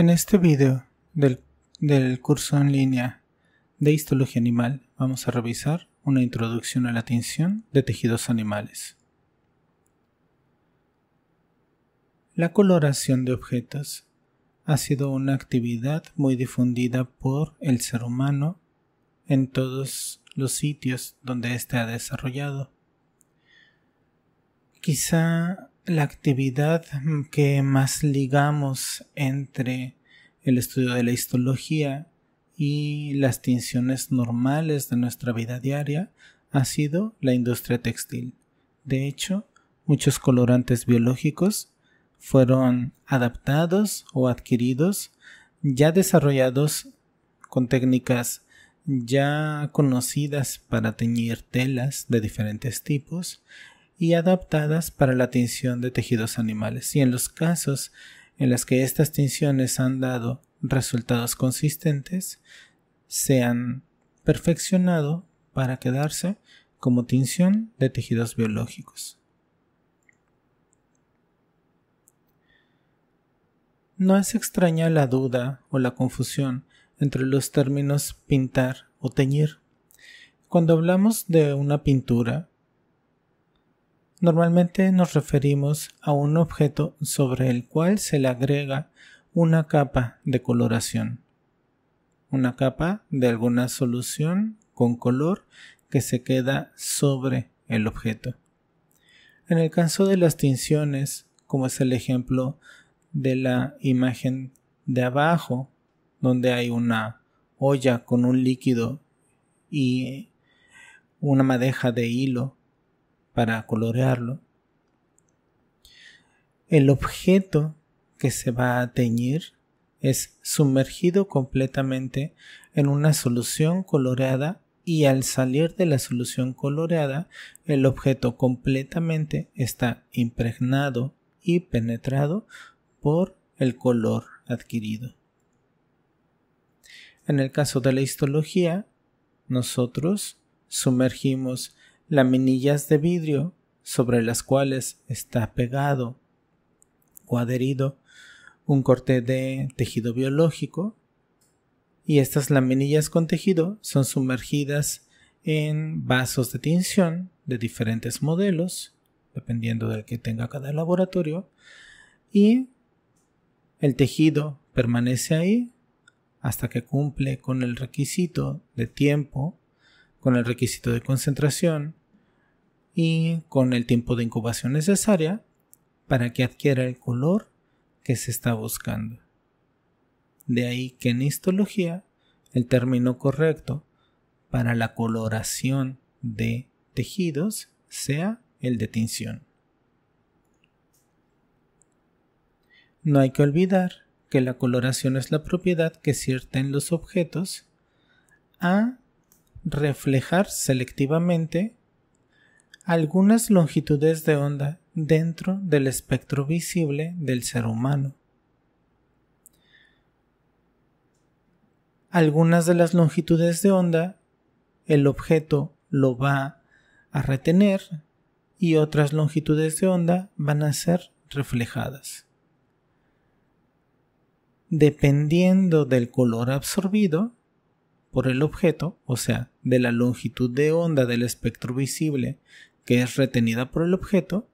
En este video del, curso en línea de histología animal vamos a revisar una introducción a la tinción de tejidos animales. La coloración de objetos ha sido una actividad muy difundida por el ser humano en todos los sitios donde éste ha desarrollado. Quizá la actividad mm, que más ligamos entre el estudio de la histología y las tinciones normales de nuestra vida diaria ha sido la industria textil. De hecho, muchos colorantes biológicos fueron adaptados o adquiridos, ya desarrollados con técnicas ya conocidas para teñir telas de diferentes tipos y adaptadas para la tinción de tejidos animales. Y en los casos en los que estas tinciones han dado resultados consistentes, se han perfeccionado para quedarse como tinción de tejidos biológicos. No es extraña la duda o la confusión entre los términos pintar o teñir. Cuando hablamos de una pintura, Normalmente nos referimos a un objeto sobre el cual se le agrega una capa de coloración, una capa de alguna solución con color que se queda sobre el objeto. En el caso de las tinciones, como es el ejemplo de la imagen de abajo, donde hay una olla con un líquido y una madeja de hilo para colorearlo. El objeto que se va a teñir es sumergido completamente en una solución coloreada y al salir de la solución coloreada el objeto completamente está impregnado y penetrado por el color adquirido. En el caso de la histología, nosotros sumergimos laminillas de vidrio sobre las cuales está pegado o adherido un corte de tejido biológico y estas laminillas con tejido son sumergidas en vasos de tinción de diferentes modelos dependiendo del que tenga cada laboratorio y el tejido permanece ahí hasta que cumple con el requisito de tiempo, con el requisito de concentración y con el tiempo de incubación necesaria para que adquiera el color que se está buscando. De ahí que en histología el término correcto para la coloración de tejidos sea el de tinción. No hay que olvidar que la coloración es la propiedad que en los objetos a reflejar selectivamente algunas longitudes de onda dentro del espectro visible del ser humano. Algunas de las longitudes de onda el objeto lo va a retener y otras longitudes de onda van a ser reflejadas. Dependiendo del color absorbido por el objeto, o sea, de la longitud de onda del espectro visible que es retenida por el objeto,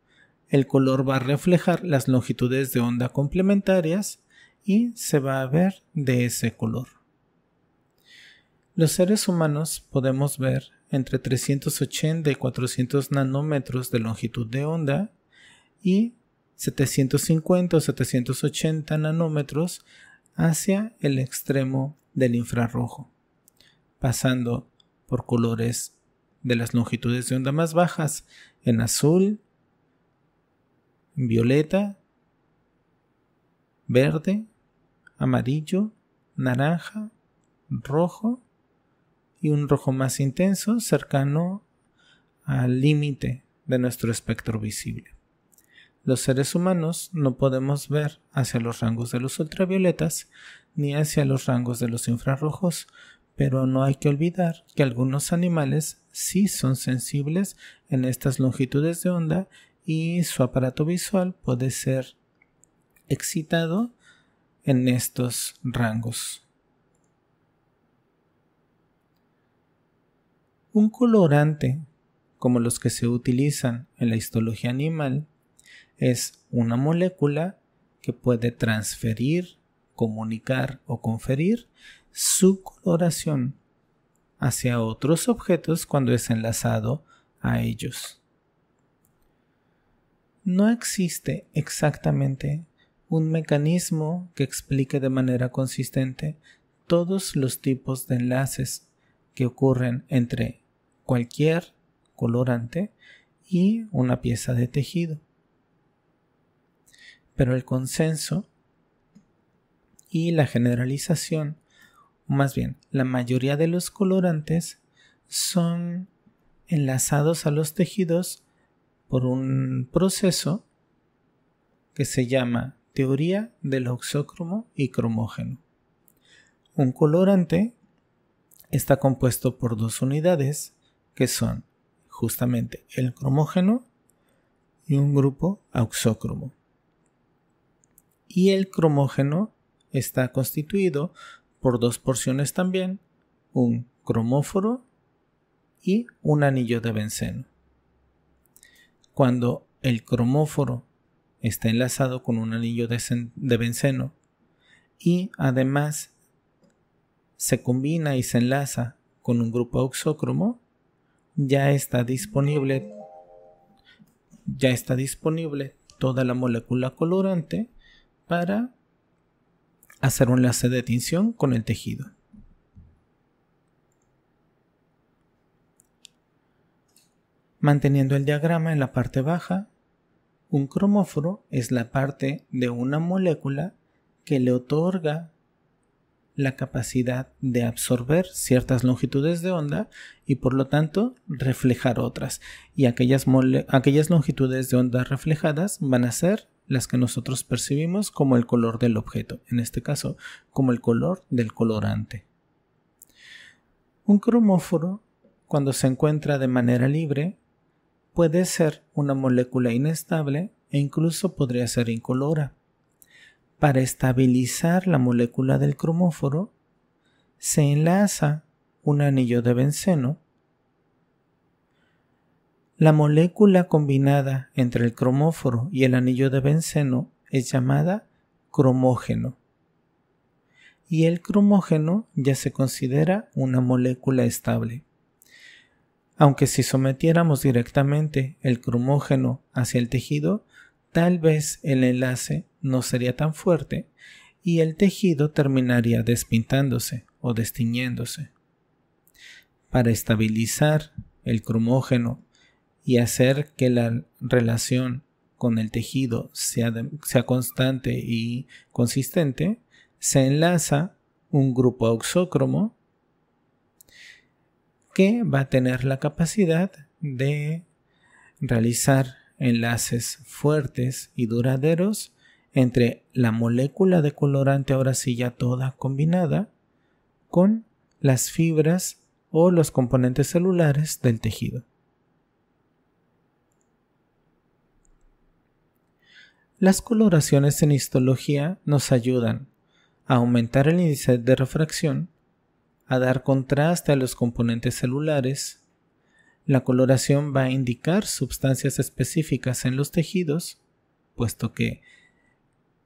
el color va a reflejar las longitudes de onda complementarias y se va a ver de ese color. Los seres humanos podemos ver entre 380 y 400 nanómetros de longitud de onda y 750 o 780 nanómetros hacia el extremo del infrarrojo, pasando por colores de las longitudes de onda más bajas en azul, violeta, verde, amarillo, naranja, rojo y un rojo más intenso cercano al límite de nuestro espectro visible. Los seres humanos no podemos ver hacia los rangos de los ultravioletas ni hacia los rangos de los infrarrojos pero no hay que olvidar que algunos animales sí son sensibles en estas longitudes de onda y su aparato visual puede ser excitado en estos rangos. Un colorante, como los que se utilizan en la histología animal, es una molécula que puede transferir, comunicar o conferir su coloración hacia otros objetos cuando es enlazado a ellos. No existe exactamente un mecanismo que explique de manera consistente todos los tipos de enlaces que ocurren entre cualquier colorante y una pieza de tejido. Pero el consenso y la generalización más bien, la mayoría de los colorantes son enlazados a los tejidos por un proceso que se llama teoría del oxócromo y cromógeno. Un colorante está compuesto por dos unidades que son justamente el cromógeno y un grupo auxócromo. Y el cromógeno está constituido por dos porciones también un cromóforo y un anillo de benceno. Cuando el cromóforo está enlazado con un anillo de, benceno y además se combina y se enlaza con un grupo oxócromo, ya está disponible ya está disponible toda la molécula colorante para hacer un enlace de tinción con el tejido. Manteniendo el diagrama en la parte baja, un cromóforo es la parte de una molécula que le otorga la capacidad de absorber ciertas longitudes de onda y por lo tanto reflejar otras. Y aquellas, aquellas longitudes de onda reflejadas van a ser las que nosotros percibimos como el color del objeto, en este caso, como el color del colorante. Un cromóforo, cuando se encuentra de manera libre, puede ser una molécula inestable e incluso podría ser incolora. Para estabilizar la molécula del cromóforo, se enlaza un anillo de benceno la molécula combinada entre el cromóforo y el anillo de benceno es llamada cromógeno. Y el cromógeno ya se considera una molécula estable. Aunque si sometiéramos directamente el cromógeno hacia el tejido, tal vez el enlace no sería tan fuerte y el tejido terminaría despintándose o destiñéndose. Para estabilizar el cromógeno y hacer que la relación con el tejido sea, constante y consistente, se enlaza un grupo auxócromo que va a tener la capacidad de realizar enlaces fuertes y duraderos entre la molécula de colorante ahora sí ya toda combinada con las fibras o los componentes celulares del tejido. Las coloraciones en histología nos ayudan a aumentar el índice de refracción, a dar contraste a los componentes celulares. La coloración va a indicar sustancias específicas en los tejidos, puesto que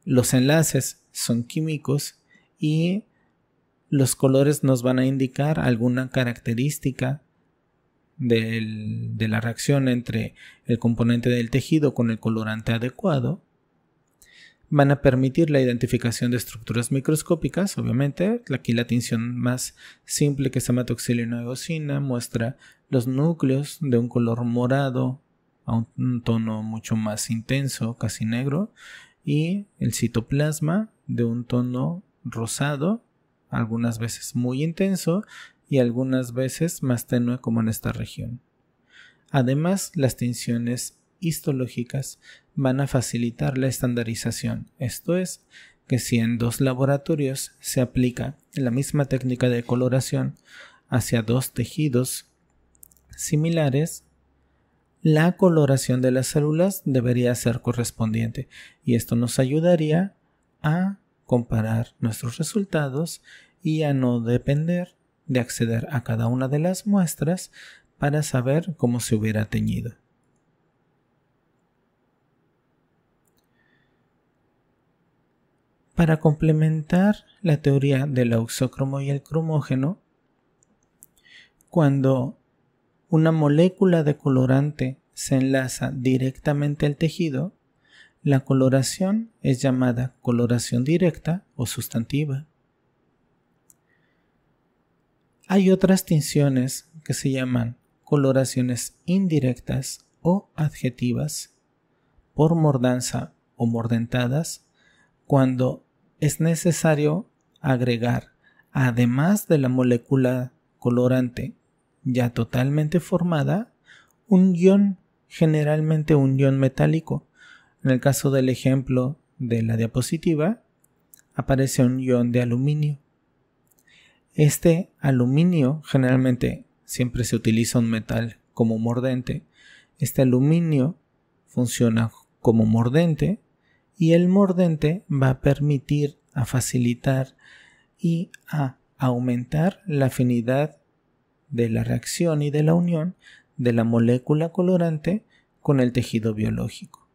los enlaces son químicos y los colores nos van a indicar alguna característica de la reacción entre el componente del tejido con el colorante adecuado van a permitir la identificación de estructuras microscópicas, obviamente. Aquí la tinción más simple que es hematoxilina eosina muestra los núcleos de un color morado a un tono mucho más intenso, casi negro, y el citoplasma de un tono rosado, algunas veces muy intenso y algunas veces más tenue como en esta región. Además, las tinciones histológicas van a facilitar la estandarización, esto es, que si en dos laboratorios se aplica la misma técnica de coloración hacia dos tejidos similares, la coloración de las células debería ser correspondiente y esto nos ayudaría a comparar nuestros resultados y a no depender de acceder a cada una de las muestras para saber cómo se hubiera teñido. Para complementar la teoría del auxócromo y el cromógeno, cuando una molécula de colorante se enlaza directamente al tejido, la coloración es llamada coloración directa o sustantiva. Hay otras tinciones que se llaman coloraciones indirectas o adjetivas, por mordanza o mordentadas cuando es necesario agregar, además de la molécula colorante ya totalmente formada, un ion, generalmente un ion metálico. En el caso del ejemplo de la diapositiva, aparece un ion de aluminio. Este aluminio generalmente siempre se utiliza un metal como mordente. Este aluminio funciona como mordente y el mordente va a permitir, a facilitar y a aumentar la afinidad de la reacción y de la unión de la molécula colorante con el tejido biológico.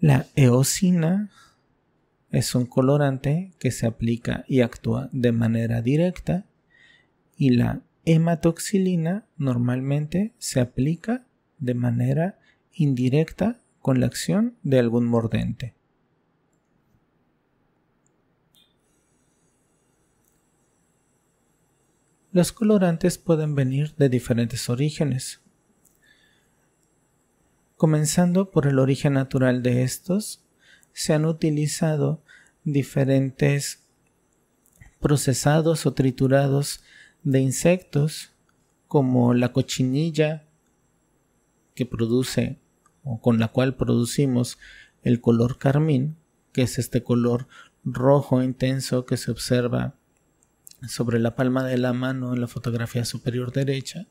La eosina es un colorante que se aplica y actúa de manera directa y la hematoxilina normalmente se aplica de manera indirecta con la acción de algún mordente. Los colorantes pueden venir de diferentes orígenes, Comenzando por el origen natural de estos, se han utilizado diferentes procesados o triturados de insectos como la cochinilla que produce con la cual producimos el color carmín, que es este color rojo intenso que se observa sobre la palma de la mano en la fotografía superior derecha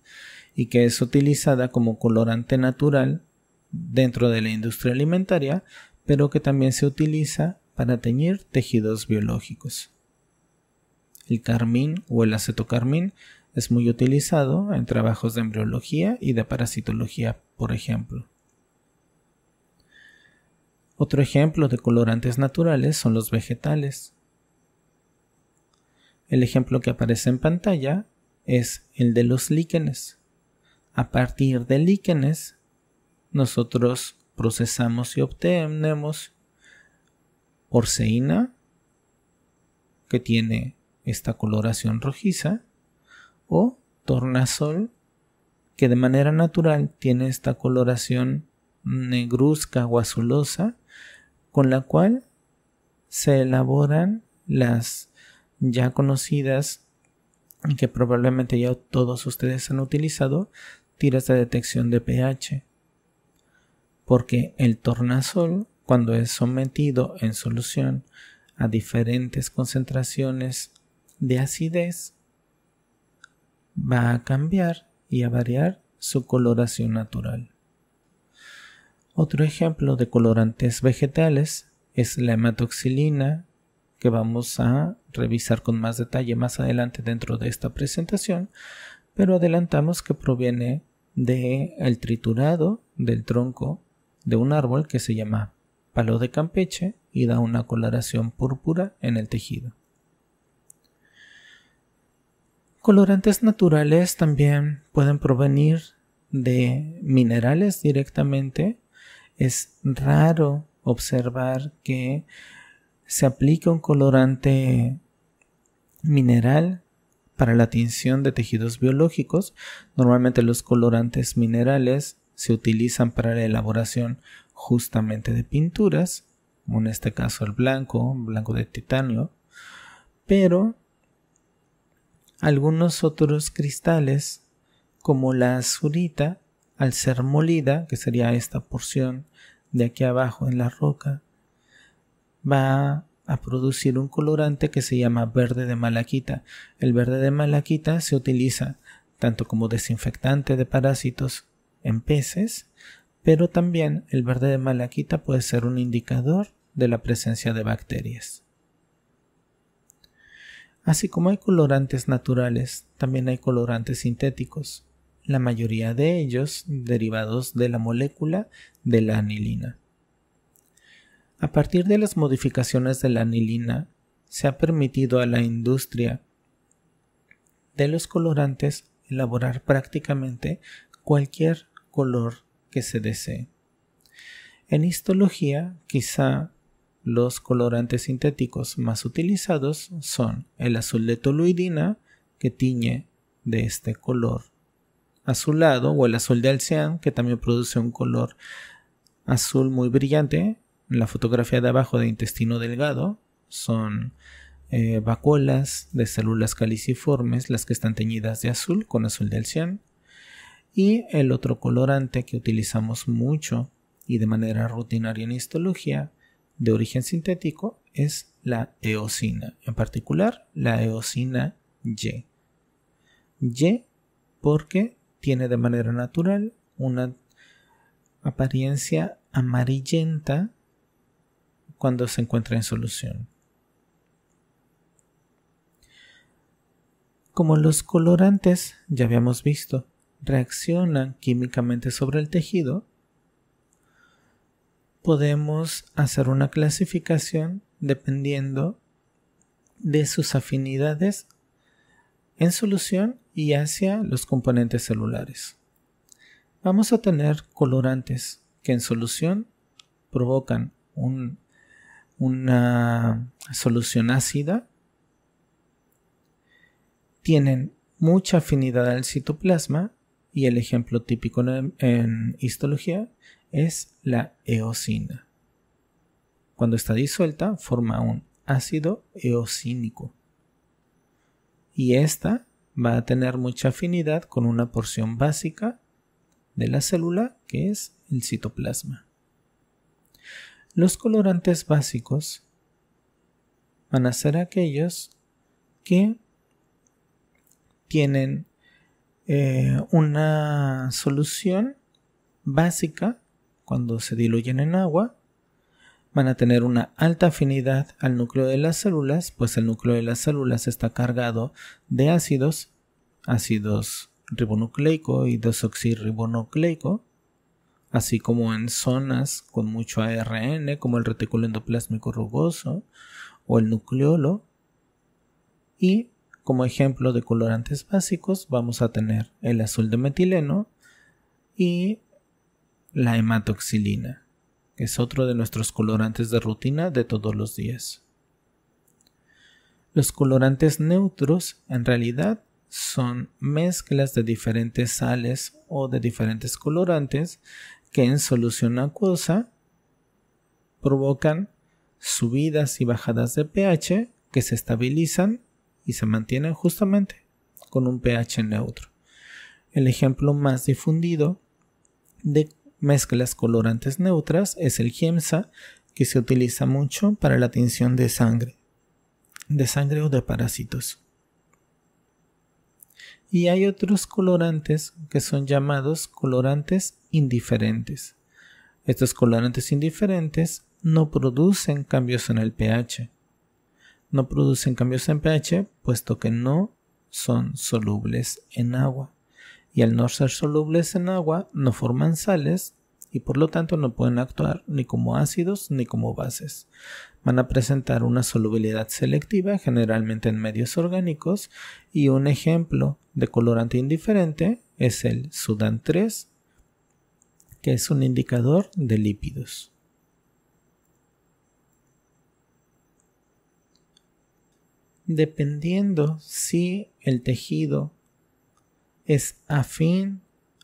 y que es utilizada como colorante natural dentro de la industria alimentaria, pero que también se utiliza para teñir tejidos biológicos. El carmín o el acetocarmín es muy utilizado en trabajos de embriología y de parasitología, por ejemplo. Otro ejemplo de colorantes naturales son los vegetales. El ejemplo que aparece en pantalla es el de los líquenes. A partir de líquenes, nosotros procesamos y obtenemos porceína, que tiene esta coloración rojiza, o tornasol, que de manera natural tiene esta coloración negruzca o azulosa, con la cual se elaboran las ya conocidas y que probablemente ya todos ustedes han utilizado tiras de detección de pH. Porque el tornasol, cuando es sometido en solución a diferentes concentraciones de acidez, va a cambiar y a variar su coloración natural. Otro ejemplo de colorantes vegetales es la hematoxilina, que vamos a revisar con más detalle más adelante dentro de esta presentación, pero adelantamos que proviene del triturado del tronco de un árbol que se llama palo de Campeche y da una coloración púrpura en el tejido. Colorantes naturales también pueden provenir de minerales directamente es raro observar que se aplica un colorante mineral para la tinción de tejidos biológicos. Normalmente los colorantes minerales se utilizan para la elaboración justamente de pinturas, como en este caso el blanco, blanco de titanio, pero algunos otros cristales como la azurita, al ser molida, que sería esta porción de aquí abajo en la roca, va a producir un colorante que se llama verde de malaquita. El verde de malaquita se utiliza tanto como desinfectante de parásitos en peces, pero también el verde de malaquita puede ser un indicador de la presencia de bacterias. Así como hay colorantes naturales, también hay colorantes sintéticos la mayoría de ellos derivados de la molécula de la anilina. A partir de las modificaciones de la anilina, se ha permitido a la industria de los colorantes elaborar prácticamente cualquier color que se desee. En histología, quizá los colorantes sintéticos más utilizados son el azul de toluidina, que tiñe de este color azulado o el azul de alceán, que también produce un color azul muy brillante. La fotografía de abajo de intestino delgado son eh, vacuolas de células caliciformes, las que están teñidas de azul con azul de alceán. Y el otro colorante que utilizamos mucho y de manera rutinaria en histología de origen sintético es la eosina, en particular la eosina Y. Y porque tiene de manera natural una apariencia amarillenta cuando se encuentra en solución. Como los colorantes, ya habíamos visto, reaccionan químicamente sobre el tejido, podemos hacer una clasificación dependiendo de sus afinidades en solución y hacia los componentes celulares. Vamos a tener colorantes que en solución provocan una solución ácida, tienen mucha afinidad al citoplasma y el ejemplo típico en, en histología es la eosina. Cuando está disuelta forma un ácido eosínico y esta va a tener mucha afinidad con una porción básica de la célula que es el citoplasma. Los colorantes básicos van a ser aquellos que tienen eh, una solución básica cuando se diluyen en agua van a tener una alta afinidad al núcleo de las células, pues el núcleo de las células está cargado de ácidos, ácidos ribonucleico y desoxirribonucleico, así como en zonas con mucho ARN, como el retículo endoplásmico rugoso o el nucleolo. Y como ejemplo de colorantes básicos vamos a tener el azul de metileno y la hematoxilina es otro de nuestros colorantes de rutina de todos los días. Los colorantes neutros en realidad son mezclas de diferentes sales o de diferentes colorantes que en solución acuosa provocan subidas y bajadas de pH que se estabilizan y se mantienen justamente con un pH neutro. El ejemplo más difundido de mezclas colorantes neutras es el GIEMSA, que se utiliza mucho para la tinción de sangre, de sangre o de parásitos. Y hay otros colorantes que son llamados colorantes indiferentes. Estos colorantes indiferentes no producen cambios en el pH. No producen cambios en pH puesto que no son solubles en agua y al no ser solubles en agua no forman sales y por lo tanto no pueden actuar ni como ácidos ni como bases. Van a presentar una solubilidad selectiva generalmente en medios orgánicos y un ejemplo de colorante indiferente es el Sudan 3 que es un indicador de lípidos. Dependiendo si el tejido es afín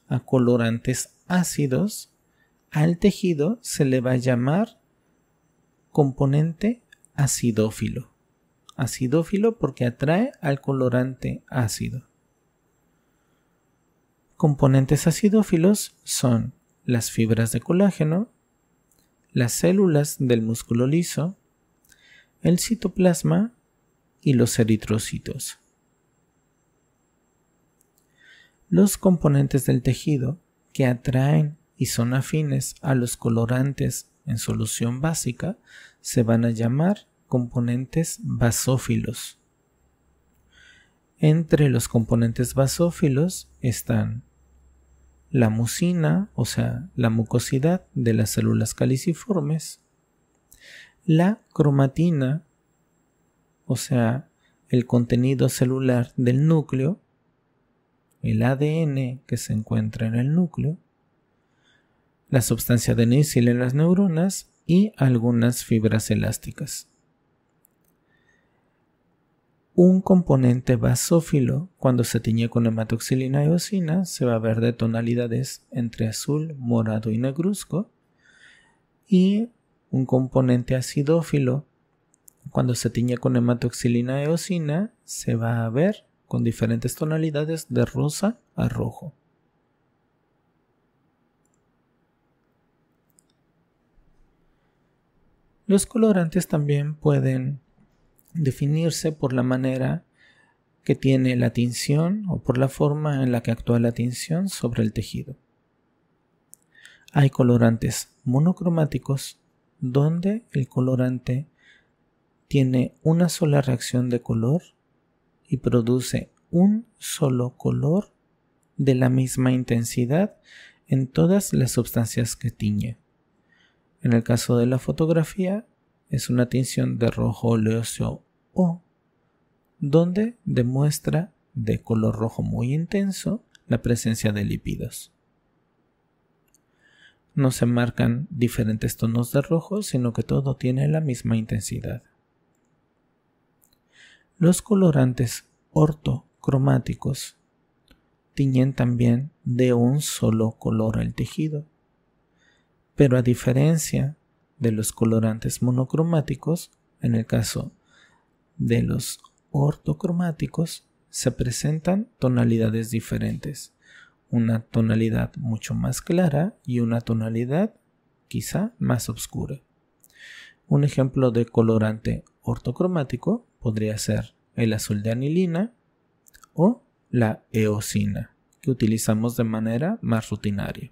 a colorantes ácidos, al tejido se le va a llamar componente acidófilo. Acidófilo porque atrae al colorante ácido. Componentes acidófilos son las fibras de colágeno, las células del músculo liso, el citoplasma y los eritrocitos los componentes del tejido que atraen y son afines a los colorantes en solución básica se van a llamar componentes basófilos. Entre los componentes basófilos están la mucina, o sea, la mucosidad de las células caliciformes, la cromatina, o sea, el contenido celular del núcleo, el ADN que se encuentra en el núcleo, la substancia nísil en las neuronas y algunas fibras elásticas. Un componente basófilo, cuando se tiñe con hematoxilina y eosina, se va a ver de tonalidades entre azul, morado y negruzco. Y un componente acidófilo, cuando se tiñe con hematoxilina eosina, se va a ver con diferentes tonalidades de rosa a rojo. Los colorantes también pueden definirse por la manera que tiene la tinción o por la forma en la que actúa la tinción sobre el tejido. Hay colorantes monocromáticos donde el colorante tiene una sola reacción de color y produce un solo color de la misma intensidad en todas las sustancias que tiñe. En el caso de la fotografía, es una tinción de rojo oleoso o, donde demuestra de color rojo muy intenso la presencia de lípidos. No se marcan diferentes tonos de rojo, sino que todo tiene la misma intensidad. Los colorantes ortocromáticos tiñen también de un solo color el tejido, pero a diferencia de los colorantes monocromáticos, en el caso de los ortocromáticos, se presentan tonalidades diferentes, una tonalidad mucho más clara y una tonalidad quizá más oscura. Un ejemplo de colorante ortocromático podría ser el azul de anilina o la eosina, que utilizamos de manera más rutinaria.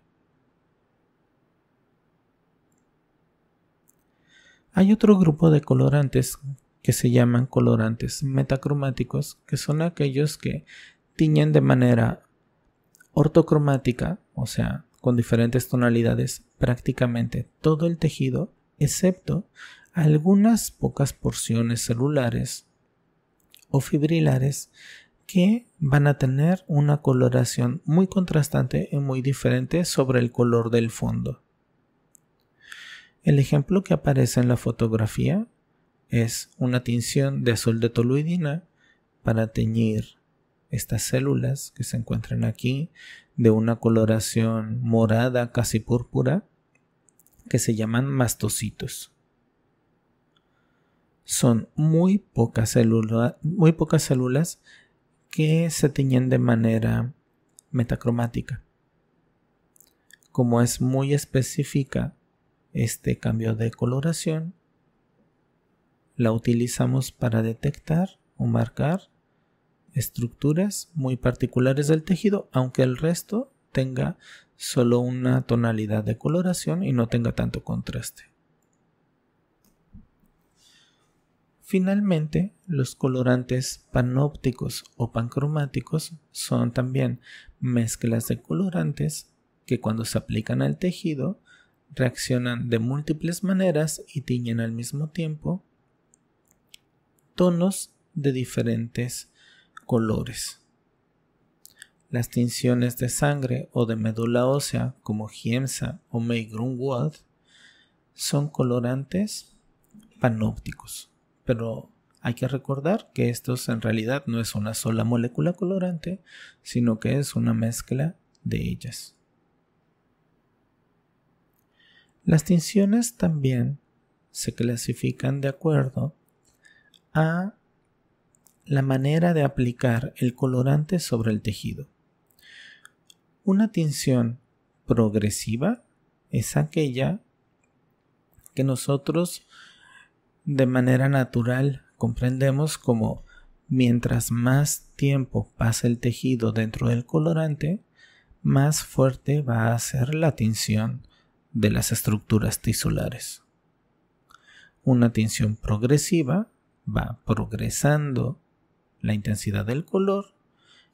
Hay otro grupo de colorantes que se llaman colorantes metacromáticos, que son aquellos que tiñen de manera ortocromática, o sea, con diferentes tonalidades, prácticamente todo el tejido, excepto algunas pocas porciones celulares o fibrilares que van a tener una coloración muy contrastante y muy diferente sobre el color del fondo. El ejemplo que aparece en la fotografía es una tinción de azul de toluidina para teñir estas células que se encuentran aquí de una coloración morada casi púrpura que se llaman mastocitos son muy pocas, muy pocas células que se tiñen de manera metacromática. Como es muy específica este cambio de coloración, la utilizamos para detectar o marcar estructuras muy particulares del tejido, aunque el resto tenga solo una tonalidad de coloración y no tenga tanto contraste. Finalmente, los colorantes panópticos o pancromáticos son también mezclas de colorantes que cuando se aplican al tejido reaccionan de múltiples maneras y tiñen al mismo tiempo tonos de diferentes colores. Las tinciones de sangre o de médula ósea como Giemsa o May Grunwald son colorantes panópticos. Pero hay que recordar que esto en realidad no es una sola molécula colorante, sino que es una mezcla de ellas. Las tinciones también se clasifican de acuerdo a la manera de aplicar el colorante sobre el tejido. Una tinción progresiva es aquella que nosotros de manera natural comprendemos como mientras más tiempo pasa el tejido dentro del colorante, más fuerte va a ser la tinción de las estructuras tisulares. Una tinción progresiva va progresando la intensidad del color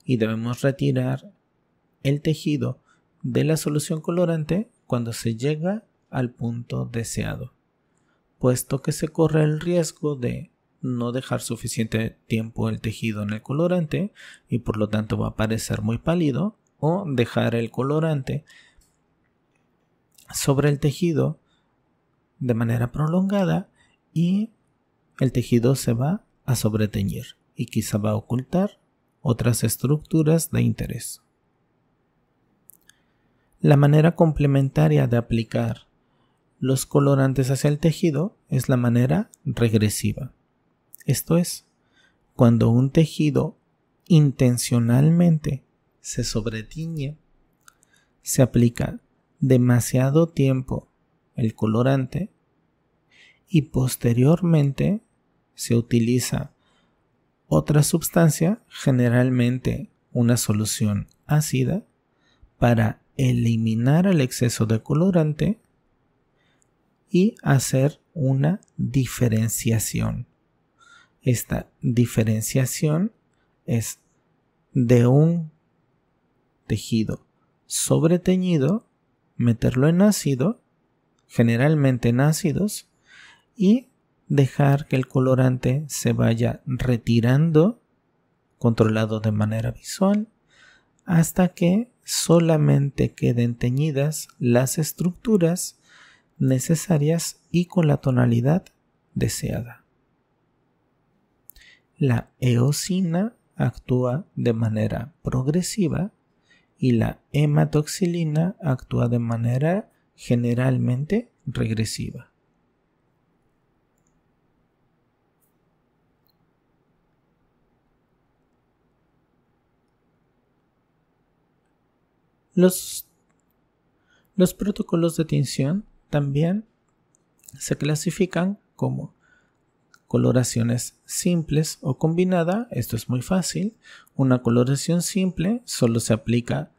y debemos retirar el tejido de la solución colorante cuando se llega al punto deseado puesto que se corre el riesgo de no dejar suficiente tiempo el tejido en el colorante y por lo tanto va a parecer muy pálido o dejar el colorante sobre el tejido de manera prolongada y el tejido se va a sobreteñir y quizá va a ocultar otras estructuras de interés. La manera complementaria de aplicar los colorantes hacia el tejido es la manera regresiva. Esto es, cuando un tejido intencionalmente se sobretiñe, se aplica demasiado tiempo el colorante y posteriormente se utiliza otra sustancia, generalmente una solución ácida, para eliminar el exceso de colorante y hacer una diferenciación. Esta diferenciación es de un tejido sobreteñido, meterlo en ácido, generalmente en ácidos, y dejar que el colorante se vaya retirando, controlado de manera visual, hasta que solamente queden teñidas las estructuras necesarias y con la tonalidad deseada. La eosina actúa de manera progresiva y la hematoxilina actúa de manera generalmente regresiva. Los, protocolos de tinción también se clasifican como coloraciones simples o combinada, esto es muy fácil. Una coloración simple solo se aplica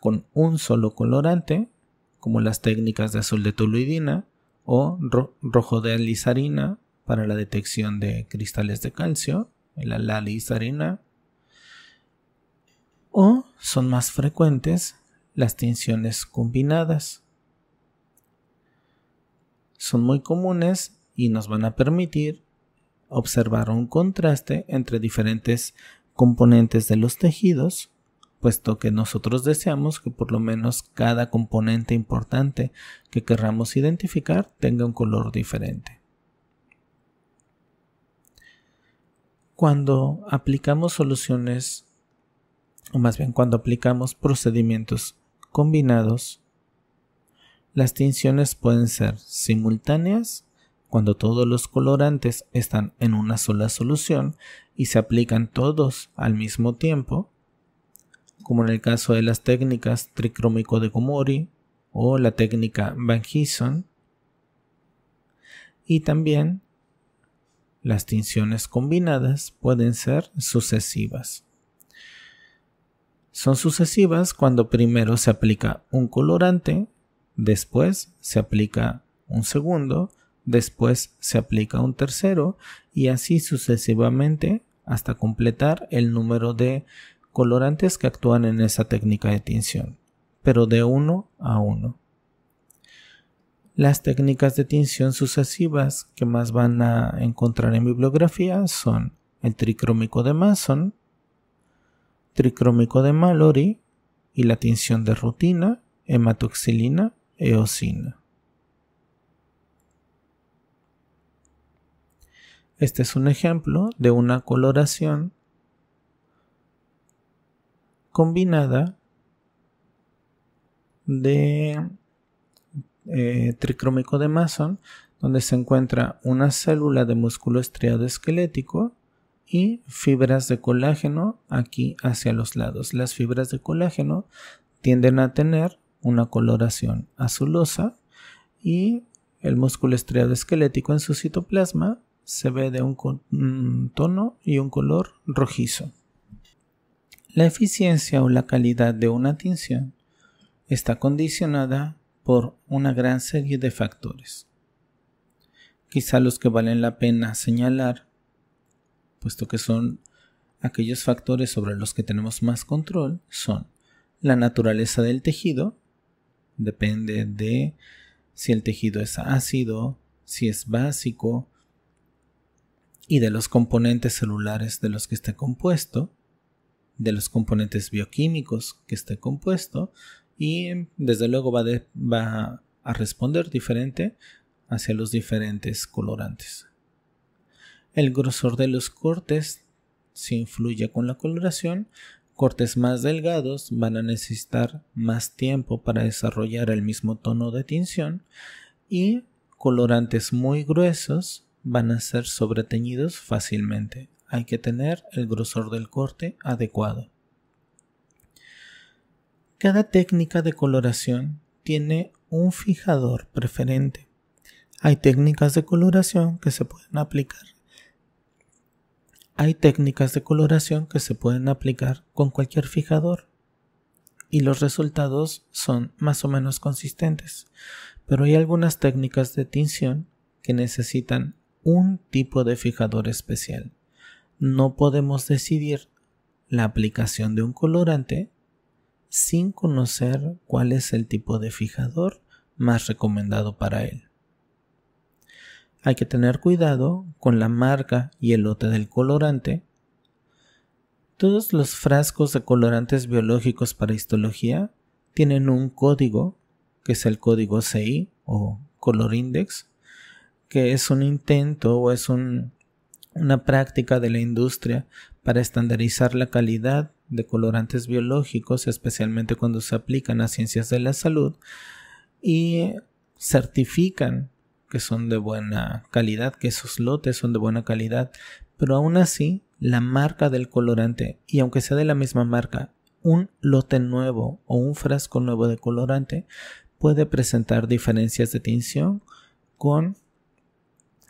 con un solo colorante, como las técnicas de azul de toluidina o rojo de alizarina para la detección de cristales de calcio, la alizarina, O son más frecuentes las tensiones combinadas, son muy comunes y nos van a permitir observar un contraste entre diferentes componentes de los tejidos, puesto que nosotros deseamos que por lo menos cada componente importante que querramos identificar tenga un color diferente. Cuando aplicamos soluciones, o más bien cuando aplicamos procedimientos combinados, las tinciones pueden ser simultáneas cuando todos los colorantes están en una sola solución y se aplican todos al mismo tiempo, como en el caso de las técnicas tricrómico de Gomori o la técnica Van Gieson, y también las tinciones combinadas pueden ser sucesivas. Son sucesivas cuando primero se aplica un colorante después se aplica un segundo, después se aplica un tercero y así sucesivamente hasta completar el número de colorantes que actúan en esa técnica de tinción, pero de uno a uno. Las técnicas de tinción sucesivas que más van a encontrar en bibliografía son el tricrómico de Mason, tricrómico de Mallory y la tinción de rutina, hematoxilina este es un ejemplo de una coloración combinada de eh, tricrómico de Mason, donde se encuentra una célula de músculo estriado esquelético y fibras de colágeno aquí hacia los lados. Las fibras de colágeno tienden a tener una coloración azulosa y el músculo estriado esquelético en su citoplasma se ve de un mm, tono y un color rojizo. La eficiencia o la calidad de una tinción está condicionada por una gran serie de factores. Quizá los que valen la pena señalar, puesto que son aquellos factores sobre los que tenemos más control, son la naturaleza del tejido, Depende de si el tejido es ácido, si es básico y de los componentes celulares de los que esté compuesto, de los componentes bioquímicos que esté compuesto y desde luego va, a responder diferente hacia los diferentes colorantes. El grosor de los cortes se influye con la coloración Cortes más delgados van a necesitar más tiempo para desarrollar el mismo tono de tinción y colorantes muy gruesos van a ser sobreteñidos fácilmente. Hay que tener el grosor del corte adecuado. Cada técnica de coloración tiene un fijador preferente. Hay técnicas de coloración que se pueden aplicar hay técnicas de coloración que se pueden aplicar con cualquier fijador y los resultados son más o menos consistentes, pero hay algunas técnicas de tinción que necesitan un tipo de fijador especial. No podemos decidir la aplicación de un colorante sin conocer cuál es el tipo de fijador más recomendado para él hay que tener cuidado con la marca y el lote del colorante. Todos los frascos de colorantes biológicos para histología tienen un código, que es el código CI o Color Index, que es un intento o es una práctica de la industria para estandarizar la calidad de colorantes biológicos, especialmente cuando se aplican a ciencias de la salud, y certifican que son de buena calidad, que esos lotes son de buena calidad, pero aún así la marca del colorante, y aunque sea de la misma marca, un lote nuevo o un frasco nuevo de colorante puede presentar diferencias de tinción con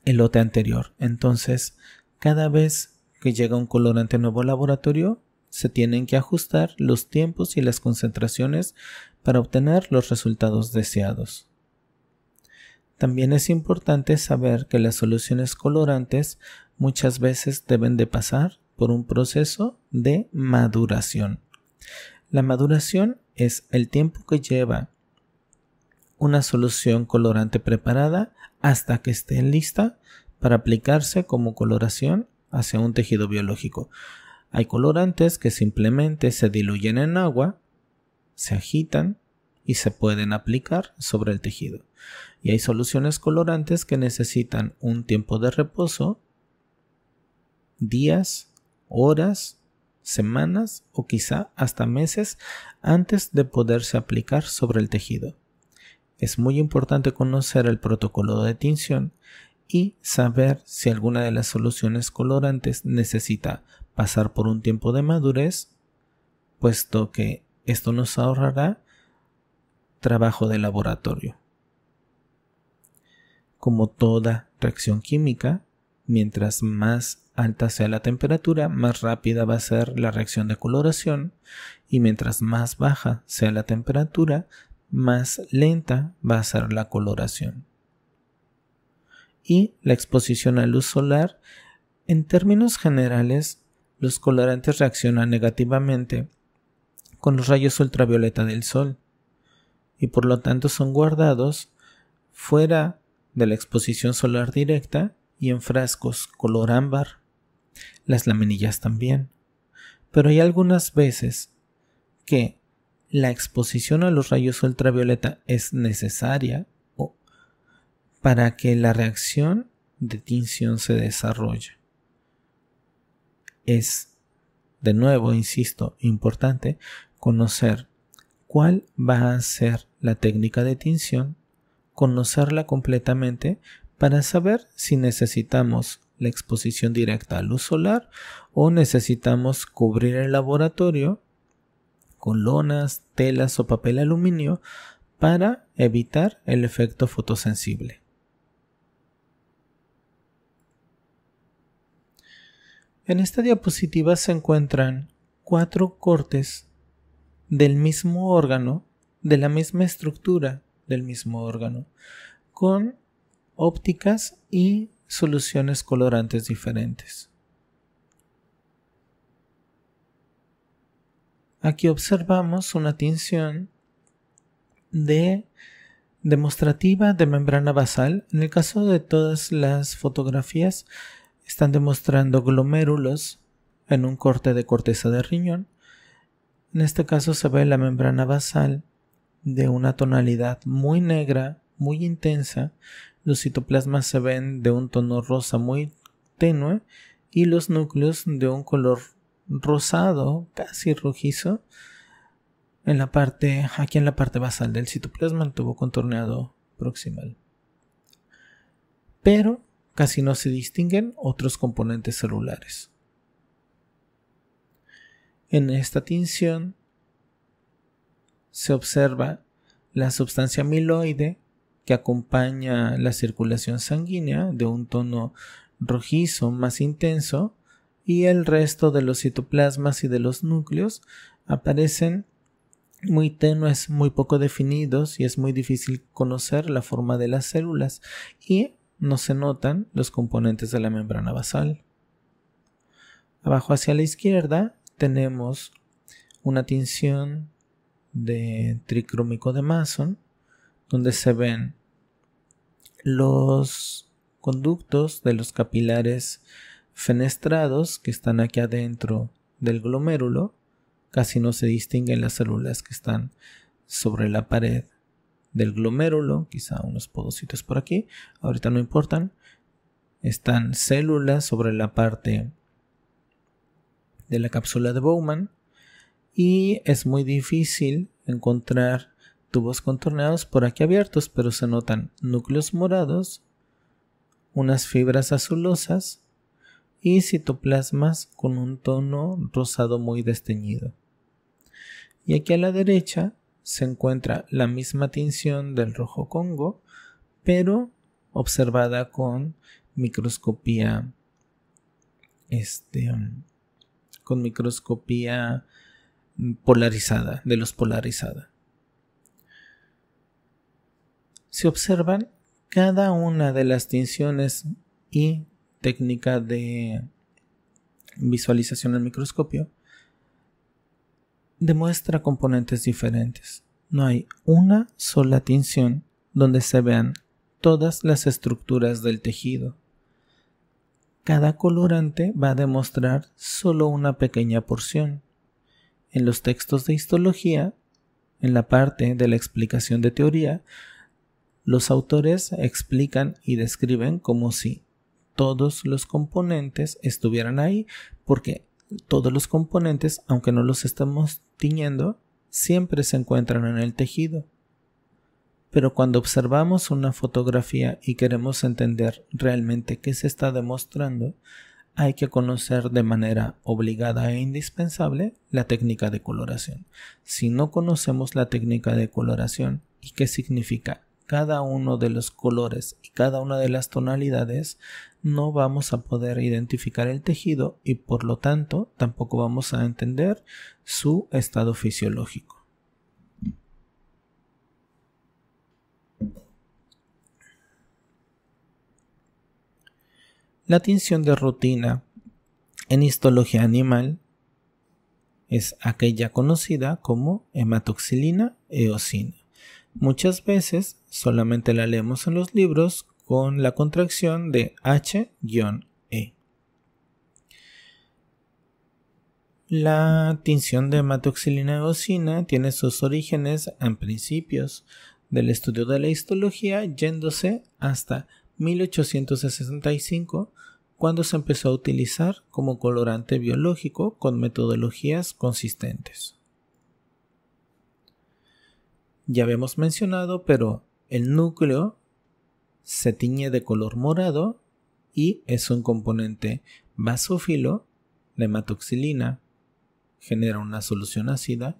el lote anterior. Entonces, cada vez que llega un colorante nuevo al laboratorio, se tienen que ajustar los tiempos y las concentraciones para obtener los resultados deseados. También es importante saber que las soluciones colorantes muchas veces deben de pasar por un proceso de maduración. La maduración es el tiempo que lleva una solución colorante preparada hasta que esté lista para aplicarse como coloración hacia un tejido biológico. Hay colorantes que simplemente se diluyen en agua, se agitan y se pueden aplicar sobre el tejido. Y hay soluciones colorantes que necesitan un tiempo de reposo, días, horas, semanas o quizá hasta meses antes de poderse aplicar sobre el tejido. Es muy importante conocer el protocolo de tinción y saber si alguna de las soluciones colorantes necesita pasar por un tiempo de madurez, puesto que esto nos ahorrará trabajo de laboratorio. Como toda reacción química, mientras más alta sea la temperatura, más rápida va a ser la reacción de coloración y mientras más baja sea la temperatura, más lenta va a ser la coloración. Y la exposición a luz solar, en términos generales, los colorantes reaccionan negativamente con los rayos ultravioleta del sol y por lo tanto son guardados fuera de la exposición solar directa y en frascos color ámbar. Las laminillas también. Pero hay algunas veces que la exposición a los rayos ultravioleta es necesaria para que la reacción de tinción se desarrolle. Es, de nuevo, insisto, importante conocer cuál va a ser la técnica de tinción, conocerla completamente para saber si necesitamos la exposición directa a luz solar o necesitamos cubrir el laboratorio con lonas, telas o papel aluminio para evitar el efecto fotosensible. En esta diapositiva se encuentran cuatro cortes del mismo órgano, de la misma estructura del mismo órgano, con ópticas y soluciones colorantes diferentes. Aquí observamos una tinción de demostrativa de membrana basal. En el caso de todas las fotografías, están demostrando glomérulos en un corte de corteza de riñón en este caso se ve la membrana basal de una tonalidad muy negra, muy intensa. Los citoplasmas se ven de un tono rosa muy tenue y los núcleos de un color rosado, casi rojizo, en la parte, aquí en la parte basal del citoplasma, el tubo contorneado proximal. Pero casi no se distinguen otros componentes celulares. En esta tinción se observa la sustancia amiloide que acompaña la circulación sanguínea de un tono rojizo más intenso y el resto de los citoplasmas y de los núcleos aparecen muy tenues, muy poco definidos y es muy difícil conocer la forma de las células y no se notan los componentes de la membrana basal. Abajo hacia la izquierda tenemos una tinción de tricrómico de Mason, donde se ven los conductos de los capilares fenestrados que están aquí adentro del glomérulo, casi no se distinguen las células que están sobre la pared del glomérulo, quizá unos podocitos por aquí, ahorita no importan, están células sobre la parte de la cápsula de Bowman y es muy difícil encontrar tubos contorneados por aquí abiertos, pero se notan núcleos morados, unas fibras azulosas y citoplasmas con un tono rosado muy desteñido. Y aquí a la derecha se encuentra la misma tinción del rojo congo, pero observada con microscopía este, um, con microscopía mm, polarizada, de los polarizada. Si observan, cada una de las tinciones y técnica de visualización al microscopio demuestra componentes diferentes. No hay una sola tinción donde se vean todas las estructuras del tejido cada colorante va a demostrar solo una pequeña porción. En los textos de histología, en la parte de la explicación de teoría, los autores explican y describen como si todos los componentes estuvieran ahí, porque todos los componentes, aunque no los estamos tiñendo, siempre se encuentran en el tejido. Pero cuando observamos una fotografía y queremos entender realmente qué se está demostrando, hay que conocer de manera obligada e indispensable la técnica de coloración. Si no conocemos la técnica de coloración y qué significa cada uno de los colores y cada una de las tonalidades, no vamos a poder identificar el tejido y por lo tanto tampoco vamos a entender su estado fisiológico. La tinción de rutina en histología animal es aquella conocida como hematoxilina eosina. Muchas veces solamente la leemos en los libros con la contracción de H-E. La tinción de hematoxilina eosina tiene sus orígenes en principios del estudio de la histología yéndose hasta 1865, cuando se empezó a utilizar como colorante biológico con metodologías consistentes. Ya habíamos mencionado, pero el núcleo se tiñe de color morado y es un componente basófilo, la hematoxilina, genera una solución ácida.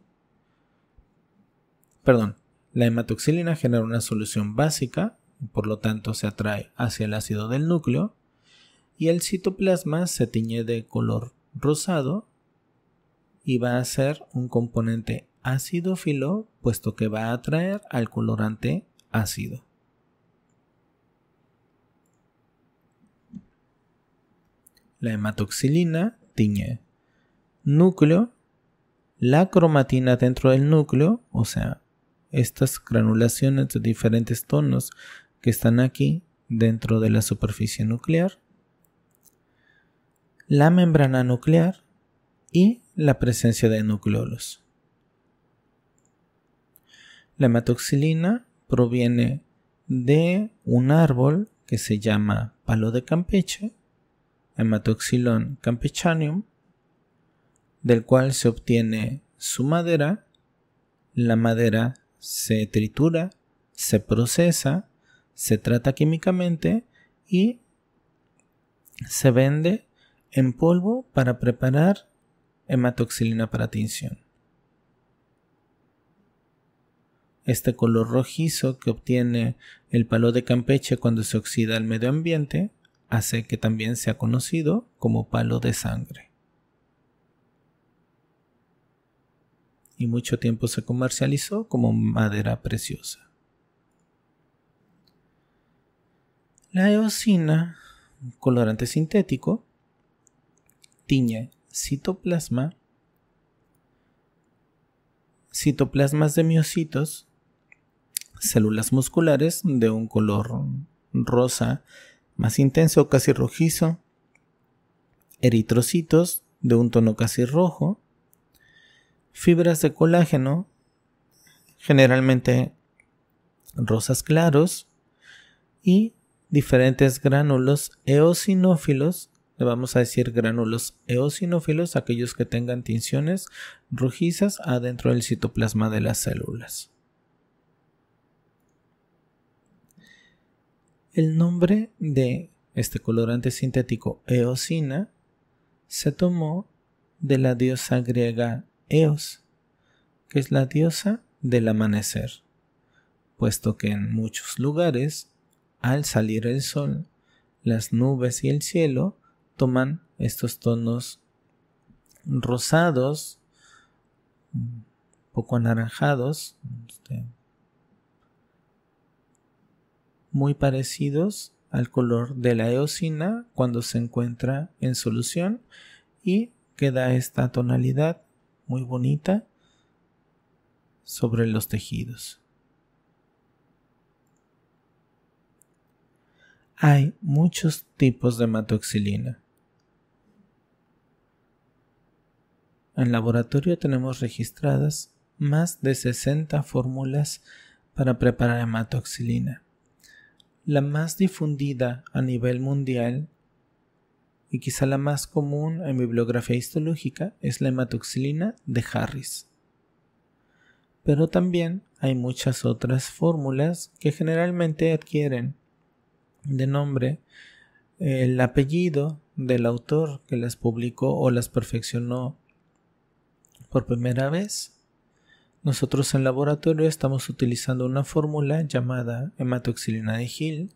Perdón, la hematoxilina genera una solución básica, por lo tanto se atrae hacia el ácido del núcleo, y el citoplasma se tiñe de color rosado y va a ser un componente acidófilo, puesto que va a atraer al colorante ácido. La hematoxilina tiñe núcleo, la cromatina dentro del núcleo, o sea, estas granulaciones de diferentes tonos que están aquí dentro de la superficie nuclear, la membrana nuclear y la presencia de nucleolos. La hematoxilina proviene de un árbol que se llama palo de Campeche, hematoxilon campechanium, del cual se obtiene su madera, la madera se tritura, se procesa se trata químicamente y se vende en polvo para preparar hematoxilina para tinción. Este color rojizo que obtiene el palo de Campeche cuando se oxida al medio ambiente hace que también sea conocido como palo de sangre. Y mucho tiempo se comercializó como madera preciosa. La eosina, colorante sintético, tiña, citoplasma, citoplasmas de miocitos, células musculares de un color rosa más intenso, casi rojizo, eritrocitos de un tono casi rojo, fibras de colágeno, generalmente rosas claros, y diferentes gránulos eosinófilos, le vamos a decir gránulos eosinófilos, aquellos que tengan tinciones rojizas adentro del citoplasma de las células. El nombre de este colorante sintético eosina se tomó de la diosa griega Eos, que es la diosa del amanecer, puesto que en muchos lugares al salir el sol, las nubes y el cielo toman estos tonos rosados, un poco anaranjados, este, muy parecidos al color de la eosina cuando se encuentra en solución y queda esta tonalidad muy bonita sobre los tejidos. Hay muchos tipos de hematoxilina. En laboratorio tenemos registradas más de 60 fórmulas para preparar hematoxilina. La más difundida a nivel mundial y quizá la más común en bibliografía histológica es la hematoxilina de Harris. Pero también hay muchas otras fórmulas que generalmente adquieren de nombre, el apellido del autor que las publicó o las perfeccionó por primera vez. Nosotros en laboratorio estamos utilizando una fórmula llamada hematoxilina de Hill.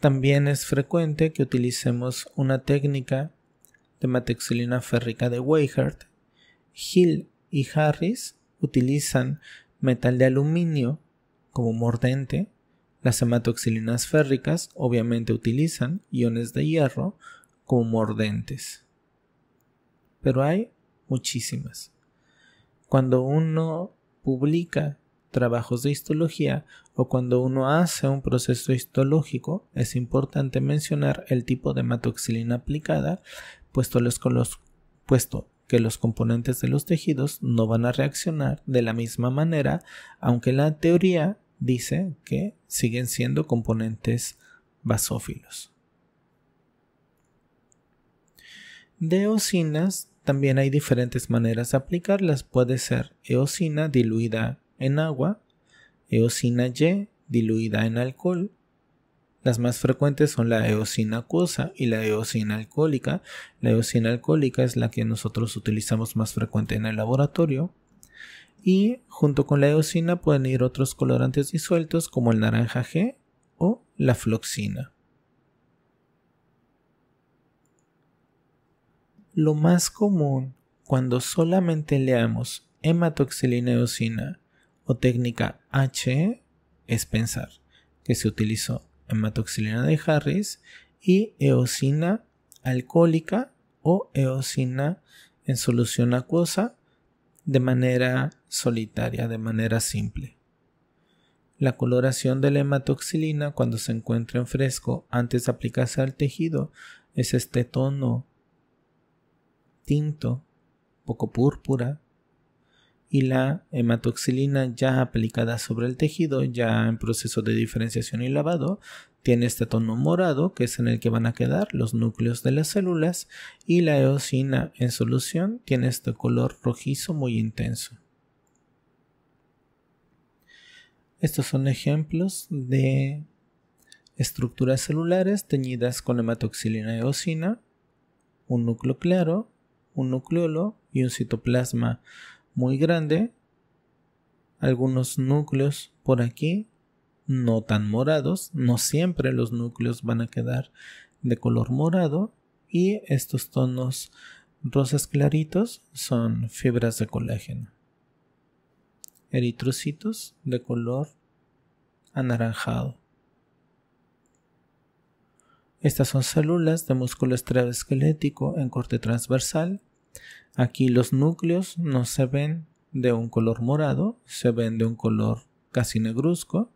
También es frecuente que utilicemos una técnica de hematoxilina férrica de Weihart. Hill y Harris utilizan metal de aluminio como mordente las hematoxilinas férricas obviamente utilizan iones de hierro como mordentes. Pero hay muchísimas. Cuando uno publica trabajos de histología o cuando uno hace un proceso histológico, es importante mencionar el tipo de hematoxilina aplicada, puesto, puesto que los componentes de los tejidos no van a reaccionar de la misma manera, aunque la teoría dice que siguen siendo componentes basófilos. De también hay diferentes maneras de aplicarlas. Puede ser eosina diluida en agua, eosina Y diluida en alcohol. Las más frecuentes son la eosina acuosa y la eosina alcohólica. La eosina alcohólica es la que nosotros utilizamos más frecuente en el laboratorio y junto con la eosina pueden ir otros colorantes disueltos como el naranja G o la floxina. Lo más común cuando solamente leamos hematoxilina eosina o técnica H es pensar que se utilizó hematoxilina de Harris y eosina alcohólica o eosina en solución acuosa de manera solitaria, de manera simple. La coloración de la hematoxilina cuando se encuentra en fresco antes de aplicarse al tejido es este tono tinto, poco púrpura, y la hematoxilina ya aplicada sobre el tejido, ya en proceso de diferenciación y lavado, tiene este tono morado, que es en el que van a quedar los núcleos de las células, y la eosina en solución tiene este color rojizo muy intenso. Estos son ejemplos de estructuras celulares teñidas con hematoxilina eosina, un núcleo claro, un nucleolo y un citoplasma muy grande, algunos núcleos por aquí no tan morados, no siempre los núcleos van a quedar de color morado y estos tonos rosas claritos son fibras de colágeno. Eritrocitos de color anaranjado. Estas son células de músculo esquelético en corte transversal Aquí los núcleos no se ven de un color morado, se ven de un color casi negruzco.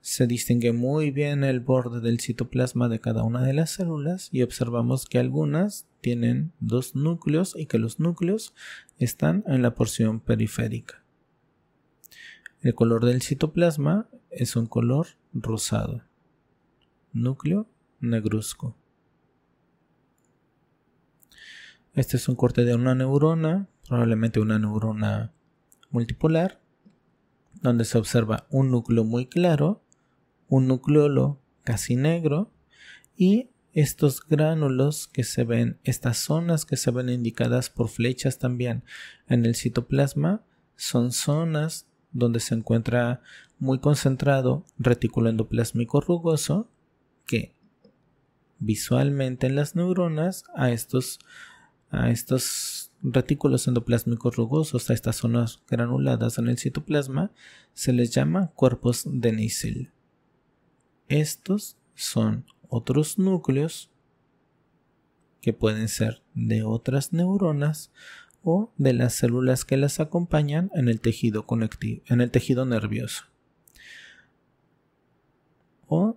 Se distingue muy bien el borde del citoplasma de cada una de las células y observamos que algunas tienen dos núcleos y que los núcleos están en la porción periférica. El color del citoplasma es un color rosado. Núcleo negruzco. Este es un corte de una neurona, probablemente una neurona multipolar, donde se observa un núcleo muy claro, un nucleolo casi negro y estos gránulos que se ven, estas zonas que se ven indicadas por flechas también en el citoplasma, son zonas donde se encuentra muy concentrado retículo endoplasmico rugoso que visualmente en las neuronas a estos a estos retículos endoplásmicos rugosos, a estas zonas granuladas en el citoplasma, se les llama cuerpos de Nissl. Estos son otros núcleos que pueden ser de otras neuronas o de las células que las acompañan en el tejido conectivo, en el tejido nervioso. O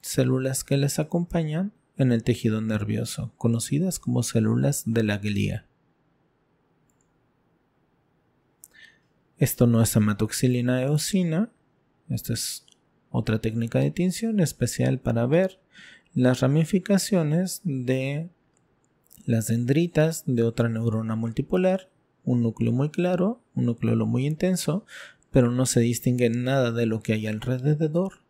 células que las acompañan en el tejido nervioso, conocidas como células de la glía. Esto no es amatoxilina eosina, esta es otra técnica de tinción especial para ver las ramificaciones de las dendritas de otra neurona multipolar, un núcleo muy claro, un núcleo muy intenso, pero no se distingue nada de lo que hay alrededor.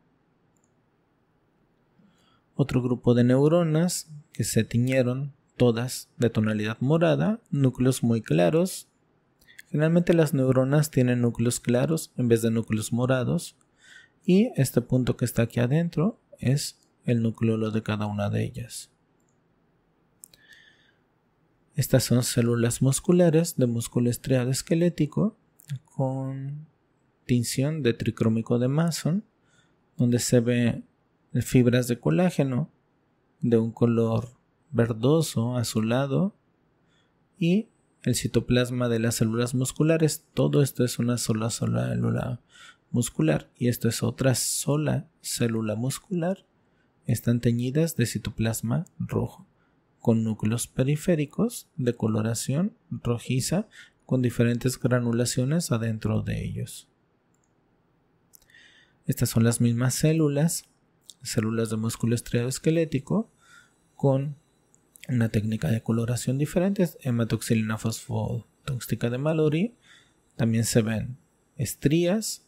Otro grupo de neuronas que se tiñeron todas de tonalidad morada, núcleos muy claros. Generalmente las neuronas tienen núcleos claros en vez de núcleos morados. Y este punto que está aquí adentro es el núcleo de cada una de ellas. Estas son células musculares de músculo estriado esquelético con tinción de tricrómico de Mason, donde se ve fibras de colágeno de un color verdoso azulado y el citoplasma de las células musculares. Todo esto es una sola sola célula muscular y esto es otra sola célula muscular. Están teñidas de citoplasma rojo con núcleos periféricos de coloración rojiza con diferentes granulaciones adentro de ellos. Estas son las mismas células células de músculo estriado esquelético con una técnica de coloración diferente, hematoxilina fosfotóxica de Mallory. También se ven estrías.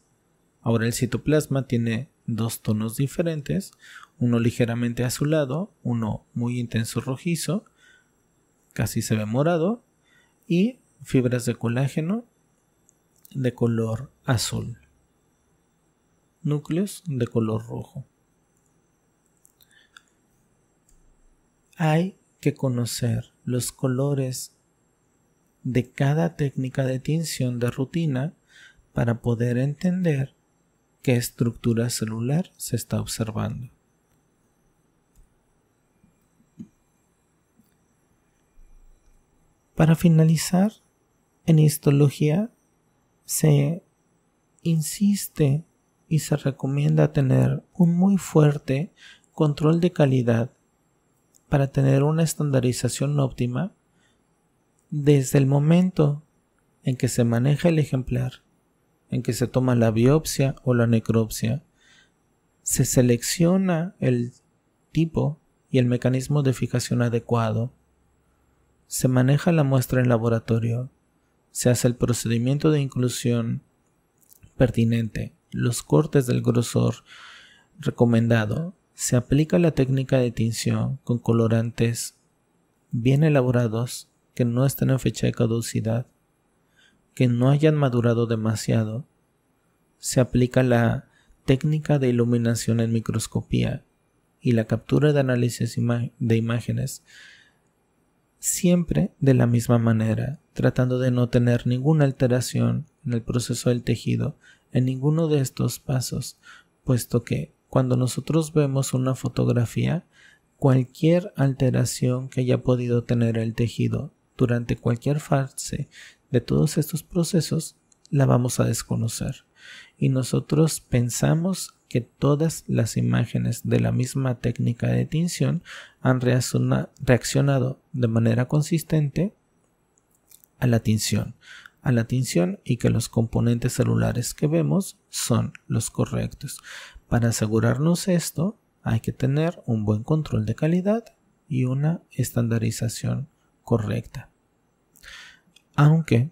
Ahora el citoplasma tiene dos tonos diferentes, uno ligeramente azulado, uno muy intenso rojizo, casi se ve morado, y fibras de colágeno de color azul, núcleos de color rojo. Hay que conocer los colores de cada técnica de tinción de rutina para poder entender qué estructura celular se está observando. Para finalizar, en histología se insiste y se recomienda tener un muy fuerte control de calidad para tener una estandarización óptima desde el momento en que se maneja el ejemplar, en que se toma la biopsia o la necropsia, se selecciona el tipo y el mecanismo de fijación adecuado, se maneja la muestra en laboratorio, se hace el procedimiento de inclusión pertinente, los cortes del grosor recomendado, se aplica la técnica de tinción con colorantes bien elaborados que no estén en fecha de caducidad, que no hayan madurado demasiado. Se aplica la técnica de iluminación en microscopía y la captura de análisis de imágenes, siempre de la misma manera, tratando de no tener ninguna alteración en el proceso del tejido en ninguno de estos pasos, puesto que cuando nosotros vemos una fotografía, cualquier alteración que haya podido tener el tejido durante cualquier fase de todos estos procesos, la vamos a desconocer. Y nosotros pensamos que todas las imágenes de la misma técnica de tinción han reaccionado de manera consistente a la tinción, a la tinción y que los componentes celulares que vemos son los correctos. Para asegurarnos esto, hay que tener un buen control de calidad y una estandarización correcta. Aunque,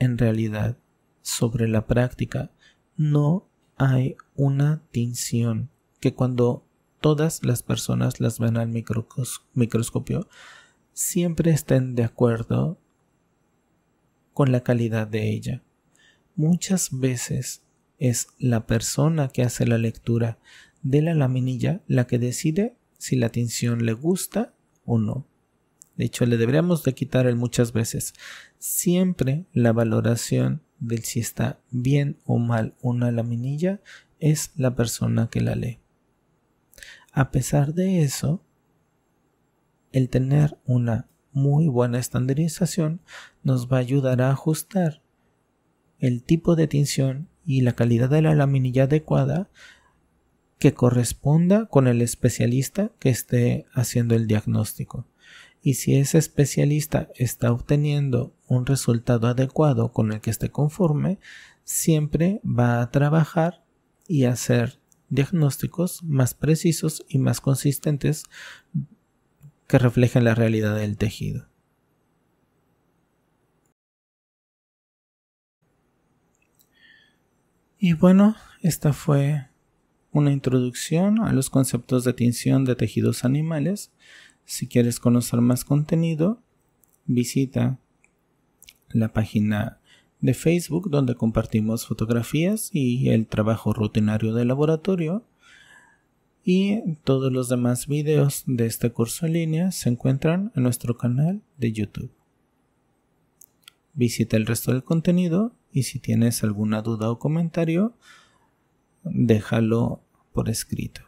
en realidad, sobre la práctica, no hay una tinción que cuando todas las personas las ven al microscopio, siempre estén de acuerdo con la calidad de ella. Muchas veces es la persona que hace la lectura de la laminilla la que decide si la tinción le gusta o no. De hecho, le deberíamos de quitar el muchas veces. Siempre la valoración del si está bien o mal una laminilla es la persona que la lee. A pesar de eso, el tener una muy buena estandarización nos va a ayudar a ajustar el tipo de tinción y la calidad de la laminilla adecuada que corresponda con el especialista que esté haciendo el diagnóstico. Y si ese especialista está obteniendo un resultado adecuado con el que esté conforme, siempre va a trabajar y hacer diagnósticos más precisos y más consistentes que reflejen la realidad del tejido. Y bueno, esta fue una introducción a los conceptos de tinción de tejidos animales. Si quieres conocer más contenido, visita la página de Facebook donde compartimos fotografías y el trabajo rutinario de laboratorio. Y todos los demás videos de este curso en línea se encuentran en nuestro canal de YouTube. Visita el resto del contenido y si tienes alguna duda o comentario, déjalo por escrito.